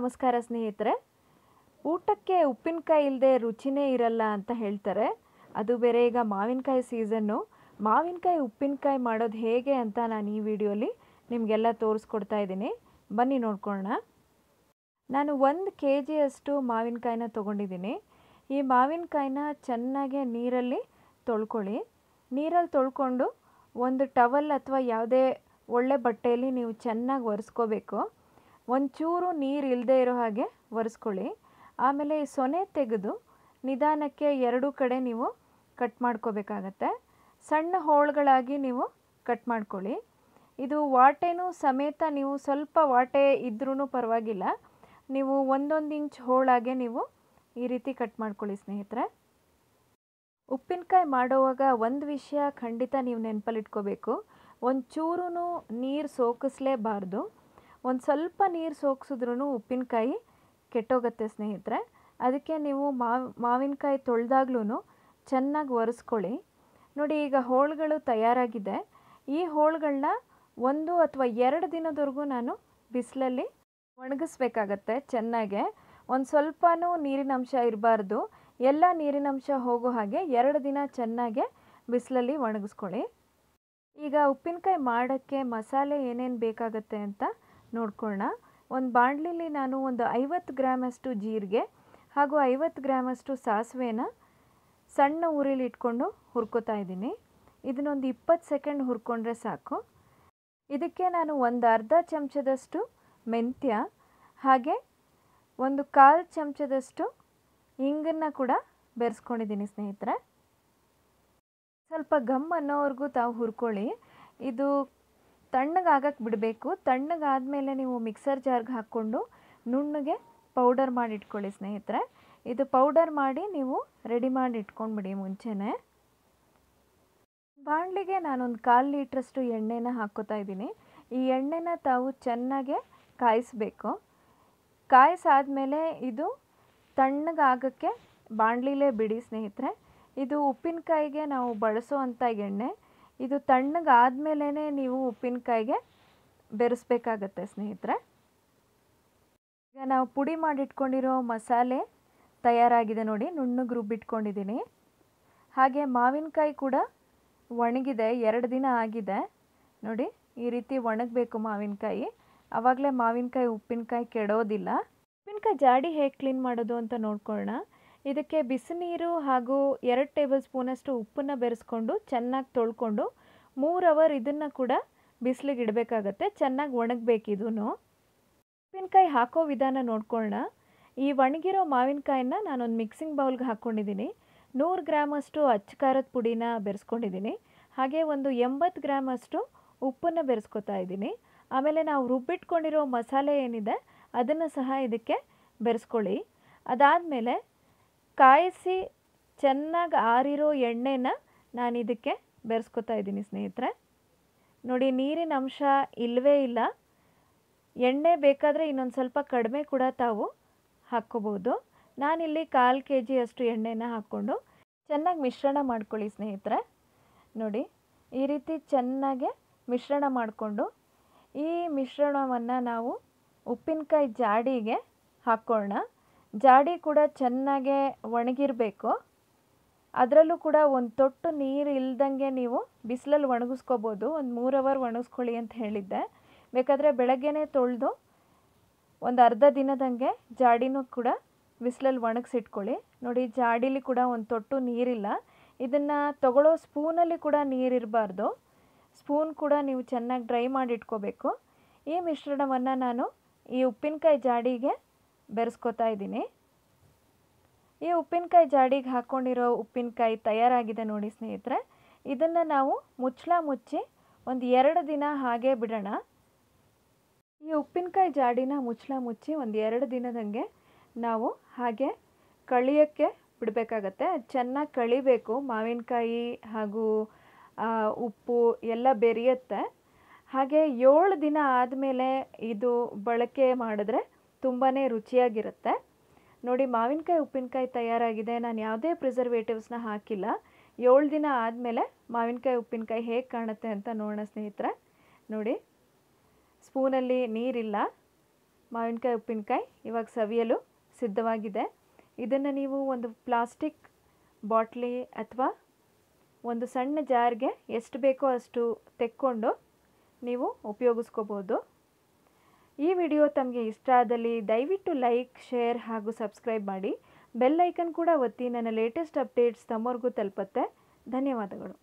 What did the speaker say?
ನಮಸ್ಕಾರ ಸ್ನೇಹಿತರೆ ಊಟಕ್ಕೆ ಉಪ್ಪಿನಕಾಯಿ ಇಲ್ಲದೆ ರುಚಿನೇ ಇರಲ್ಲ ಅಂತ ಹೇಳ್ತಾರೆ ಅದು ಬೇರೆ ಈಗ ಮಾವಿನಕಾಯಿ ಸೀಸನ್ನು ಮಾವಿನಕಾಯಿ ಉಪ್ಪಿನಕಾಯಿ ಮಾಡೋದು ಹೇಗೆ ಅಂತ ನಾನು ಈ ವಿಡಿಯೋಲಿ ನಿಮಗೆಲ್ಲ ತೋರಿಸ್ಕೊಡ್ತಾ ಇದ್ದೀನಿ ಬನ್ನಿ ನೋಡ್ಕೊಳ್ಳೋಣ ನಾನು ಒಂದು ಕೆ ಜಿಯಷ್ಟು ಮಾವಿನಕಾಯಿನ ತೊಗೊಂಡಿದ್ದೀನಿ ಈ ಮಾವಿನಕಾಯಿನ ಚೆನ್ನಾಗಿ ನೀರಲ್ಲಿ ತೊಳ್ಕೊಳ್ಳಿ ನೀರಲ್ಲಿ ತೊಳ್ಕೊಂಡು ಒಂದು ಟವಲ್ ಅಥವಾ ಯಾವುದೇ ಒಳ್ಳೆ ಬಟ್ಟೆಯಲ್ಲಿ ನೀವು ಚೆನ್ನಾಗಿ ಒರೆಸ್ಕೋಬೇಕು ಒಂಚೂರು ನೀರು ಇಲ್ಲದೆ ಇರೋ ಹಾಗೆ ಒರೆಸ್ಕೊಳ್ಳಿ ಆಮೇಲೆ ಸೊನೆ ತೆಗೆದು ನಿಧಾನಕ್ಕೆ ಎರಡೂ ಕಡೆ ನೀವು ಕಟ್ ಮಾಡ್ಕೋಬೇಕಾಗತ್ತೆ ಸಣ್ಣ ಹೋಳುಗಳಾಗಿ ನೀವು ಕಟ್ ಮಾಡ್ಕೊಳ್ಳಿ ಇದು ವಾಟೆನೂ ಸಮೇತ ನೀವು ಸ್ವಲ್ಪ ವಾಟೆ ಇದ್ರೂ ಪರವಾಗಿಲ್ಲ ನೀವು ಒಂದೊಂದು ಇಂಚ್ ಹೋಳಾಗೆ ನೀವು ಈ ರೀತಿ ಕಟ್ ಮಾಡ್ಕೊಳ್ಳಿ ಸ್ನೇಹಿತರೆ ಉಪ್ಪಿನಕಾಯಿ ಮಾಡುವಾಗ ಒಂದು ವಿಷಯ ಖಂಡಿತ ನೀವು ನೆನಪಲ್ಲಿಟ್ಕೋಬೇಕು ಒಂಚೂರೂ ನೀರು ಸೋಕಿಸ್ಲೇಬಾರ್ದು ಒಂದು ಸ್ವಲ್ಪ ನೀರು ಸೋಕ್ಸಿದ್ರೂ ಉಪ್ಪಿನಕಾಯಿ ಕೆಟ್ಟೋಗುತ್ತೆ ಸ್ನೇಹಿತರೆ ಅದಕ್ಕೆ ನೀವು ಮಾವು ಮಾವಿನಕಾಯಿ ತೊಳೆದಾಗ್ಲೂ ಚೆನ್ನಾಗಿ ಒರೆಸ್ಕೊಳ್ಳಿ ನೋಡಿ ಈಗ ಹೋಳುಗಳು ತಯಾರಾಗಿದೆ ಈ ಹೋಳುಗಳನ್ನ ಒಂದು ಅಥವಾ ಎರಡು ದಿನದವರೆಗೂ ನಾನು ಬಿಸಿಲಲ್ಲಿ ಒಣಗಿಸ್ಬೇಕಾಗತ್ತೆ ಚೆನ್ನಾಗೆ ಒಂದು ಸ್ವಲ್ಪನೂ ನೀರಿನಂಶ ಇರಬಾರ್ದು ಎಲ್ಲ ನೀರಿನಂಶ ಹೋಗೋ ಹಾಗೆ ಎರಡು ದಿನ ಚೆನ್ನಾಗೆ ಬಿಸಿಲಲ್ಲಿ ಒಣಗಿಸ್ಕೊಳ್ಳಿ ಈಗ ಉಪ್ಪಿನಕಾಯಿ ಮಾಡೋಕ್ಕೆ ಮಸಾಲೆ ಏನೇನು ಬೇಕಾಗತ್ತೆ ಅಂತ ನೋಡ್ಕೊಳ್ಳೋಣ ಒಂದು ಬಾಣಲಿಲಿ ನಾನು ಒಂದು ಐವತ್ತು ಗ್ರಾಮಷ್ಟು ಜೀರಿಗೆ ಹಾಗೂ ಐವತ್ತು ಗ್ರಾಮಷ್ಟು ಸಾಸಿವೆನ ಸಣ್ಣ ಉರಿಲಿ ಇಟ್ಕೊಂಡು ಹುರ್ಕೋತಾ ಇದ್ದೀನಿ ಇದನ್ನೊಂದು ಇಪ್ಪತ್ತು ಸೆಕೆಂಡ್ ಹುರ್ಕೊಂಡ್ರೆ ಸಾಕು ಇದಕ್ಕೆ ನಾನು ಒಂದು ಅರ್ಧ ಚಮಚದಷ್ಟು ಮೆಂತ್ಯ ಹಾಗೆ ಒಂದು ಕಾಲು ಚಮಚದಷ್ಟು ಹಿಂಗನ್ನು ಕೂಡ ಬೆರೆಸ್ಕೊಂಡಿದ್ದೀನಿ ಸ್ನೇಹಿತರೆ ಸ್ವಲ್ಪ ಗಮ್ ಅನ್ನೋವರೆಗೂ ತಾವು ಹುರ್ಕೊಳ್ಳಿ ಇದು ತಣ್ಣಗಾಗಕ್ಕೆ ಬಿಡಬೇಕು ತಣ್ಣಗಾದಮೇಲೆ ನೀವು ಮಿಕ್ಸರ್ ಜಾರ್ಗೆ ಹಾಕ್ಕೊಂಡು ನುಣ್ಣಗೆ ಪೌಡರ್ ಮಾಡಿ ಇಟ್ಕೊಳ್ಳಿ ಸ್ನೇಹಿತರೆ ಇದು ಪೌಡರ್ ಮಾಡಿ ನೀವು ರೆಡಿ ಮಾಡಿ ಇಟ್ಕೊಂಡ್ಬಿಡಿ ಮುಂಚೆನೆ ಬಾಣಲಿಗೆ ನಾನೊಂದು ಕಾಲು ಲೀಟ್ರಷ್ಟು ಎಣ್ಣೆನ ಹಾಕ್ಕೋತಾ ಇದ್ದೀನಿ ಈ ಎಣ್ಣೆನ ತಾವು ಚೆನ್ನಾಗೆ ಕಾಯಿಸಬೇಕು ಕಾಯಿಸಾದಮೇಲೆ ಇದು ತಣ್ಣಗಾಗಕ್ಕೆ ಬಾಣಲಿಲೇ ಬಿಡಿ ಸ್ನೇಹಿತರೆ ಇದು ಉಪ್ಪಿನಕಾಯಿಗೆ ನಾವು ಬಳಸುವಂಥ ಎಣ್ಣೆ ಇದು ಮೇಲೇ ನೀವು ಉಪ್ಪಿನಕಾಯಿಗೆ ಬೆರೆಸ್ಬೇಕಾಗತ್ತೆ ಸ್ನೇಹಿತರೆ ಈಗ ನಾವು ಪುಡಿ ಮಾಡಿಟ್ಕೊಂಡಿರೋ ಮಸಾಲೆ ತಯಾರಾಗಿದೆ ನೋಡಿ ನುಣ್ಣಗೆ ರುಬ್ಬಿಟ್ಕೊಂಡಿದ್ದೀನಿ ಹಾಗೆ ಮಾವಿನಕಾಯಿ ಕೂಡ ಒಣಗಿದೆ ಎರಡು ದಿನ ಆಗಿದೆ ನೋಡಿ ಈ ರೀತಿ ಒಣಗಬೇಕು ಮಾವಿನಕಾಯಿ ಆವಾಗಲೇ ಮಾವಿನಕಾಯಿ ಉಪ್ಪಿನಕಾಯಿ ಕೆಡೋದಿಲ್ಲ ಉಪ್ಪಿನಕಾಯಿ ಜಾಡಿ ಹೇಗೆ ಕ್ಲೀನ್ ಮಾಡೋದು ಅಂತ ನೋಡ್ಕೊಳ್ಳೋಣ ಇದಕ್ಕೆ ಬಿಸಿ ನೀರು ಹಾಗೂ ಎರಡು ಟೇಬಲ್ ಸ್ಪೂನಷ್ಟು ಉಪ್ಪನ್ನು ಬೆರೆಸ್ಕೊಂಡು ಚೆನ್ನಾಗಿ ತೊಳ್ಕೊಂಡು ಮೂರು ಅವರ್ ಇದನ್ನು ಕೂಡ ಬಿಸಿಲಿಗೆ ಇಡಬೇಕಾಗತ್ತೆ ಚೆನ್ನಾಗಿ ಒಣಗಬೇಕಿದು ಉಪ್ಪಿನಕಾಯಿ ಹಾಕೋ ವಿಧಾನ ನೋಡ್ಕೊಳ್ಳೋಣ ಈ ಒಣಗಿರೋ ಮಾವಿನಕಾಯಿನ ನಾನೊಂದು ಮಿಕ್ಸಿಂಗ್ ಬೌಲ್ಗೆ ಹಾಕ್ಕೊಂಡಿದ್ದೀನಿ ನೂರು ಗ್ರಾಮಷ್ಟು ಅಚ್ಚು ಖಾರದ ಪುಡಿನ ಬೆರೆಸ್ಕೊಂಡಿದ್ದೀನಿ ಹಾಗೆ ಒಂದು ಎಂಬತ್ತು ಗ್ರಾಮಷ್ಟು ಉಪ್ಪನ್ನು ಬೆರೆಸ್ಕೊತಾ ಇದ್ದೀನಿ ಆಮೇಲೆ ನಾವು ರುಬ್ಬಿಟ್ಕೊಂಡಿರೋ ಮಸಾಲೆ ಏನಿದೆ ಅದನ್ನು ಸಹ ಇದಕ್ಕೆ ಬೆರೆಸ್ಕೊಳ್ಳಿ ಅದಾದಮೇಲೆ ಕಾಯಿಸಿ ಚೆನ್ನಾಗಿ ಆರಿರೋ ಎಣ್ಣೆನ ನಾನು ಇದಕ್ಕೆ ಬೆರೆಸ್ಕೊತಾ ಇದ್ದೀನಿ ಸ್ನೇಹಿತರೆ ನೋಡಿ ನೀರಿನ ಅಂಶ ಇಲ್ಲವೇ ಇಲ್ಲ ಎಣ್ಣೆ ಬೇಕಾದರೆ ಇನ್ನೊಂದು ಸ್ವಲ್ಪ ಕಡಿಮೆ ಕೂಡ ತಾವು ಹಾಕ್ಕೋಬೋದು ನಾನಿಲ್ಲಿ ಕಾಲು ಕೆ ಜಿಯಷ್ಟು ಎಣ್ಣೆನ ಹಾಕ್ಕೊಂಡು ಚೆನ್ನಾಗಿ ಮಿಶ್ರಣ ಮಾಡ್ಕೊಳ್ಳಿ ಸ್ನೇಹಿತರೆ ನೋಡಿ ಈ ರೀತಿ ಚೆನ್ನಾಗೆ ಮಿಶ್ರಣ ಮಾಡಿಕೊಂಡು ಈ ಮಿಶ್ರಣವನ್ನು ನಾವು ಉಪ್ಪಿನಕಾಯಿ ಜಾಡಿಗೆ ಹಾಕ್ಕೊಳ್ಳೋಣ ಜಾಡಿ ಕೂಡ ಚೆನ್ನಾಗೆ ಒಣಗಿರಬೇಕು ಅದರಲ್ಲೂ ಕೂಡ ಒಂದು ತೊಟ್ಟು ನೀರು ಇಲ್ದಂಗೆ ನೀವು ಬಿಸಿಲಲ್ಲಿ ಒಣಗಿಸ್ಕೋಬೋದು ಒಂದು ಮೂರು ಅವರ್ ಒಣಗಿಸ್ಕೊಳ್ಳಿ ಅಂತ ಹೇಳಿದ್ದೆ ಬೇಕಾದರೆ ಬೆಳಗ್ಗೆನೇ ತೊಳೆದು ಒಂದು ಅರ್ಧ ದಿನದಂಗೆ ಜಾಡಿನೂ ಕೂಡ ಬಿಸಿಲಲ್ಲಿ ಒಣಗಿಸಿಟ್ಕೊಳ್ಳಿ ನೋಡಿ ಜಾಡಿಲಿ ಕೂಡ ಒಂದು ತೊಟ್ಟು ನೀರಿಲ್ಲ ಇದನ್ನು ತಗೊಳ್ಳೋ ಸ್ಪೂನಲ್ಲಿ ಕೂಡ ನೀರಿರಬಾರ್ದು ಸ್ಪೂನ್ ಕೂಡ ನೀವು ಚೆನ್ನಾಗಿ ಡ್ರೈ ಮಾಡಿ ಈ ಮಿಶ್ರಣವನ್ನು ನಾನು ಈ ಉಪ್ಪಿನಕಾಯಿ ಜಾಡಿಗೆ ಬೆರೆಸ್ಕೋತಾ ಇದ್ದೀನಿ ಈ ಉಪ್ಪಿನಕಾಯಿ ಜಾಡಿಗೆ ಹಾಕ್ಕೊಂಡಿರೋ ಉಪ್ಪಿನಕಾಯಿ ತಯಾರಾಗಿದೆ ನೋಡಿ ಸ್ನೇಹಿತರೆ ಇದನ್ನು ನಾವು ಮುಚ್ಚಳ ಮುಚ್ಚಿ ಒಂದು ಎರಡು ದಿನ ಹಾಗೆ ಬಿಡೋಣ ಈ ಉಪ್ಪಿನಕಾಯಿ ಜಾಡಿನ ಮುಚ್ಚಳ ಮುಚ್ಚಿ ಒಂದು ಎರಡು ದಿನದಂಗೆ ನಾವು ಹಾಗೆ ಕಳಿಯೋಕ್ಕೆ ಬಿಡಬೇಕಾಗತ್ತೆ ಚೆನ್ನಾಗಿ ಕಳಿಬೇಕು ಮಾವಿನಕಾಯಿ ಹಾಗೂ ಉಪ್ಪು ಎಲ್ಲ ಬೆರೆಯುತ್ತೆ ಹಾಗೆ ಏಳು ದಿನ ಆದಮೇಲೆ ಇದು ಬಳಕೆ ಮಾಡಿದ್ರೆ ತುಂಬಾ ರುಚಿಯಾಗಿರುತ್ತೆ ನೋಡಿ ಮಾವಿನಕಾಯಿ ಉಪ್ಪಿನಕಾಯಿ ತಯಾರಾಗಿದೆ ನಾನು ಯಾವುದೇ ಪ್ರಿಸರ್ವೇಟಿವ್ಸ್ನ ಹಾಕಿಲ್ಲ ಏಳು ದಿನ ಆದಮೇಲೆ ಮಾವಿನಕಾಯಿ ಉಪ್ಪಿನಕಾಯಿ ಹೇಗೆ ಕಾಣುತ್ತೆ ಅಂತ ನೋಡೋಣ ಸ್ನೇಹಿತರೆ ನೋಡಿ ಸ್ಪೂನಲ್ಲಿ ನೀರಿಲ್ಲ ಮಾವಿನಕಾಯಿ ಉಪ್ಪಿನಕಾಯಿ ಇವಾಗ ಸವಿಯಲು ಸಿದ್ಧವಾಗಿದೆ ಇದನ್ನು ನೀವು ಒಂದು ಪ್ಲಾಸ್ಟಿಕ್ ಬಾಟ್ಲಿ ಅಥವಾ ಒಂದು ಸಣ್ಣ ಜಾರ್ಗೆ ಎಷ್ಟು ಬೇಕೋ ಅಷ್ಟು ತೆಕ್ಕೊಂಡು ನೀವು ಉಪಯೋಗಿಸ್ಕೋಬೋದು ಈ ವಿಡಿಯೋ ತಮಗೆ ಇಷ್ಟ ಆದಲ್ಲಿ ದಯವಿಟ್ಟು ಲೈಕ್ ಶೇರ್ ಹಾಗೂ ಸಬ್ಸ್ಕ್ರೈಬ್ ಮಾಡಿ ಬೆಲ್ ಐಕನ್ ಕೂಡ ಒತ್ತಿ ನನ್ನ ಲೇಟೆಸ್ಟ್ ಅಪ್ಡೇಟ್ಸ್ ತಮ್ಮವ್ರಿಗೂ ತಲುಪತ್ತೆ ಧನ್ಯವಾದಗಳು